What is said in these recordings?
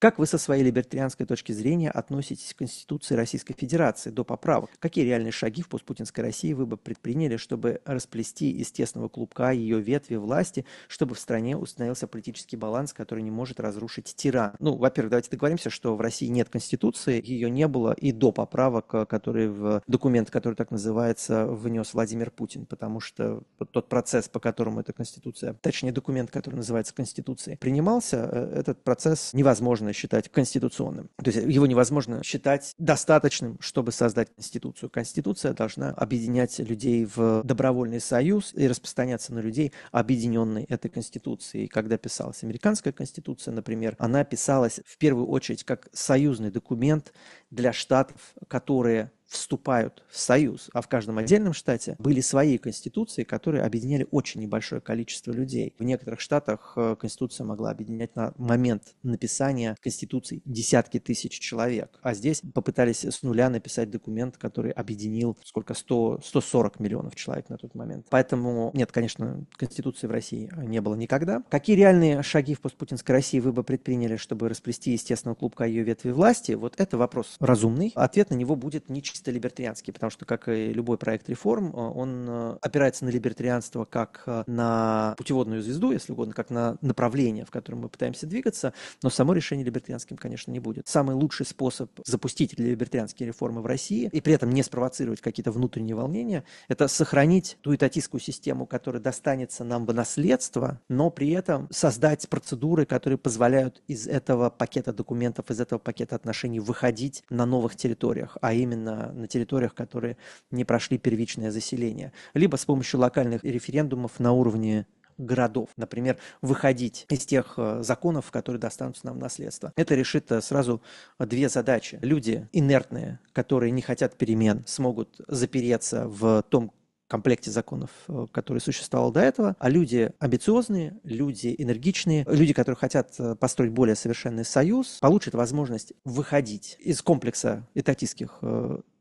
Как вы со своей либертарианской точки зрения относитесь к Конституции Российской Федерации до поправок? Какие реальные шаги в постпутинской России вы бы предприняли, чтобы расплести из тесного клубка ее ветви власти, чтобы в стране установился политический баланс, который не может разрушить тиран? Ну, во-первых, давайте договоримся, что в России нет Конституции, ее не было и до поправок, э, которые в документ, который так называется, внес Владимир Путин, потому что тот процесс, по которому эта Конституция, точнее документ, который называется Конституцией, принимался, э, этот процесс невозможно невозможно считать конституционным. То есть его невозможно считать достаточным, чтобы создать Конституцию. Конституция должна объединять людей в добровольный союз и распространяться на людей, объединенной этой Конституцией. И когда писалась Американская Конституция, например, она писалась в первую очередь как союзный документ для штатов, которые вступают в союз, а в каждом отдельном штате были свои конституции, которые объединяли очень небольшое количество людей. В некоторых штатах э, конституция могла объединять на момент написания конституции десятки тысяч человек, а здесь попытались с нуля написать документ, который объединил сколько, 100, 140 миллионов человек на тот момент. Поэтому, нет, конечно, конституции в России не было никогда. Какие реальные шаги в постпутинской России вы бы предприняли, чтобы расплести естественного клубка ее ветви власти? Вот это вопрос разумный. Ответ на него будет нечестивый чисто либертарианский, потому что, как и любой проект реформ, э, он э, опирается на либертарианство как э, на путеводную звезду, если угодно, как на направление, в котором мы пытаемся двигаться, но само решение либертарианским, конечно, не будет. Самый лучший способ запустить либертарианские реформы в России и при этом не спровоцировать какие-то внутренние волнения, это сохранить ту этатистскую систему, которая достанется нам в наследство, но при этом создать процедуры, которые позволяют из этого пакета документов, из этого пакета отношений выходить на новых территориях, а именно на территориях, которые не прошли первичное заселение. Либо с помощью локальных референдумов на уровне городов, например, выходить из тех э, законов, которые достанутся нам в наследство. Это решит э, сразу две задачи. Люди инертные, которые не хотят перемен, смогут запереться в том комплекте законов, э, который существовал до этого, а люди амбициозные, люди энергичные, люди, которые хотят построить более совершенный союз, получат возможность выходить из комплекса этатистских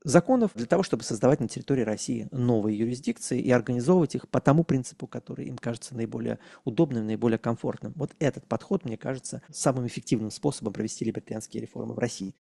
законов для того, чтобы создавать на территории России новые юрисдикции и организовывать их по тому принципу, который им кажется наиболее удобным, наиболее комфортным. Вот этот подход, мне кажется, самым эффективным способом провести либертарианские реформы в России.